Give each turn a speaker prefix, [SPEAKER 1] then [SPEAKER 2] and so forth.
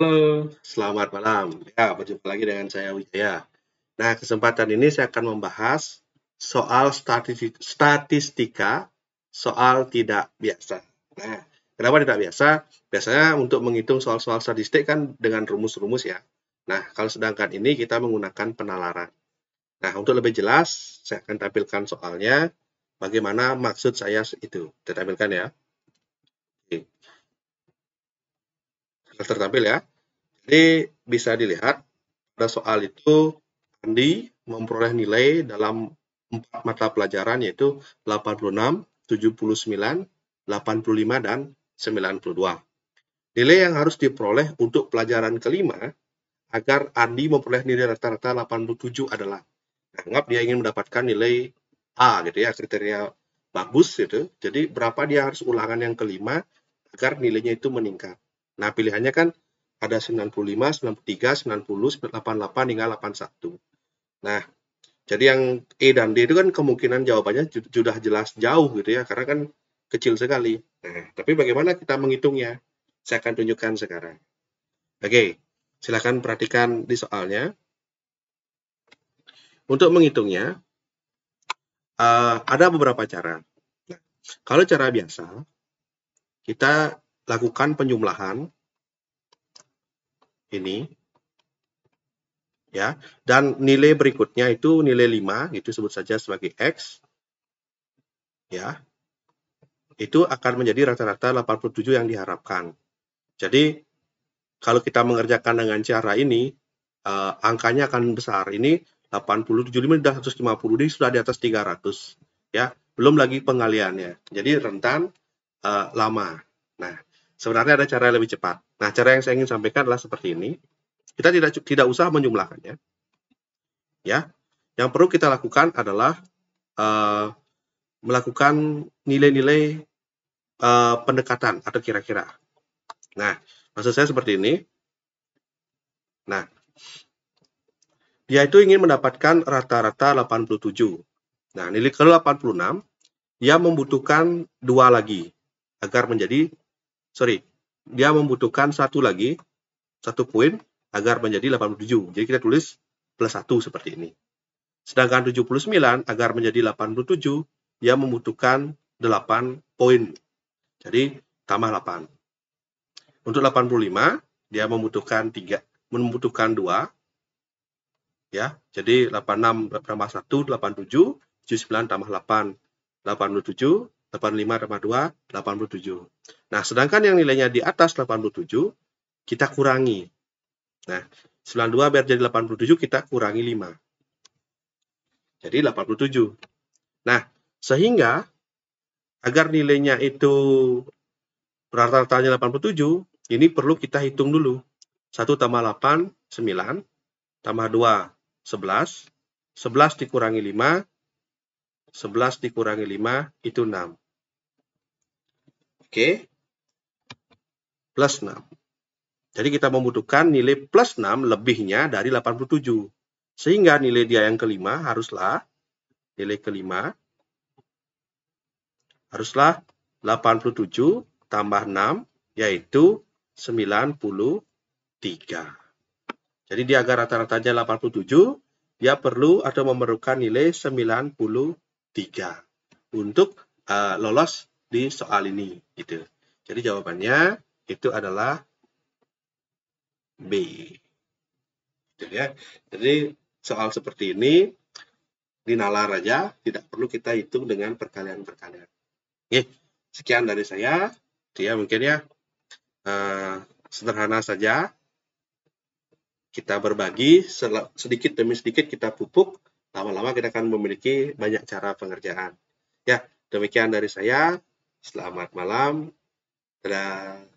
[SPEAKER 1] Halo, selamat malam. Ya, berjumpa lagi dengan saya Wijaya. Nah, kesempatan ini saya akan membahas soal statistika, soal tidak biasa. Nah, kenapa tidak biasa? Biasanya untuk menghitung soal-soal statistik kan dengan rumus-rumus ya. Nah, kalau sedangkan ini kita menggunakan penalaran. Nah, untuk lebih jelas, saya akan tampilkan soalnya bagaimana maksud saya itu. Saya tampilkan ya. daftar tampil ya. Jadi bisa dilihat pada soal itu Andi memperoleh nilai dalam empat mata pelajaran yaitu 86, 79, 85, dan 92. Nilai yang harus diperoleh untuk pelajaran kelima agar Andi memperoleh nilai rata-rata 87 adalah anggap dia ingin mendapatkan nilai A gitu ya kriteria bagus gitu. Jadi berapa dia harus ulangan yang kelima agar nilainya itu meningkat. Nah, pilihannya kan ada 95, 93, 90, 88 hingga 81. Nah, jadi yang E dan D itu kan kemungkinan jawabannya sudah jelas jauh gitu ya, karena kan kecil sekali. Nah, tapi bagaimana kita menghitungnya? Saya akan tunjukkan sekarang. Oke, silakan perhatikan di soalnya. Untuk menghitungnya, uh, ada beberapa cara. Nah, kalau cara biasa, kita lakukan penjumlahan ini ya dan nilai berikutnya itu nilai 5 itu sebut saja sebagai x ya itu akan menjadi rata-rata 87 yang diharapkan jadi kalau kita mengerjakan dengan cara ini eh, angkanya akan besar ini 87 ini sudah 150 ini sudah di atas 300 ya belum lagi pengaliannya jadi rentan eh, lama Sebenarnya ada cara yang lebih cepat. Nah, cara yang saya ingin sampaikan adalah seperti ini. Kita tidak tidak usah menjumlahkannya. Ya. Yang perlu kita lakukan adalah uh, melakukan nilai-nilai uh, pendekatan atau kira-kira. Nah, maksud saya seperti ini. Nah, dia itu ingin mendapatkan rata-rata 87. Nah, nilai ke 86, dia membutuhkan dua lagi agar menjadi sorry, dia membutuhkan satu lagi, satu poin agar menjadi 87. Jadi kita tulis plus satu seperti ini. Sedangkan 79 agar menjadi 87, dia membutuhkan 8 poin. Jadi tambah 8. Untuk 85, dia membutuhkan 3, membutuhkan 2. Ya, jadi 86 tambah 1, 87, 79 tambah 8, 87, 85 tambah 2, 87. Nah, sedangkan yang nilainya di atas 87, kita kurangi. Nah, 92 biar jadi 87, kita kurangi 5. Jadi 87. Nah, sehingga agar nilainya itu rata-ratanya 87, ini perlu kita hitung dulu. 1 tambah 8, 9. Tambah 2, 11. 11 dikurangi 5. 11 dikurangi 5, itu 6. Oke. Plus 6. Jadi kita membutuhkan nilai plus 6 lebihnya dari 87. Sehingga nilai dia yang kelima haruslah nilai kelima haruslah 87 tambah 6 yaitu 93. Jadi dia agar rata-ratanya 87, dia perlu atau memerlukan nilai 93 untuk uh, lolos di soal ini gitu. Jadi jawabannya itu adalah B. Gitu ya. Jadi soal seperti ini dinalar aja, tidak perlu kita hitung dengan perkalian-perkalian. Oke, sekian dari saya. Gitu ya mungkin ya Uh, sederhana saja. Kita berbagi sedikit demi sedikit kita pupuk. Lama-lama kita akan memiliki banyak cara pengerjaan. Ya, demikian dari saya. Selamat malam. Dadah.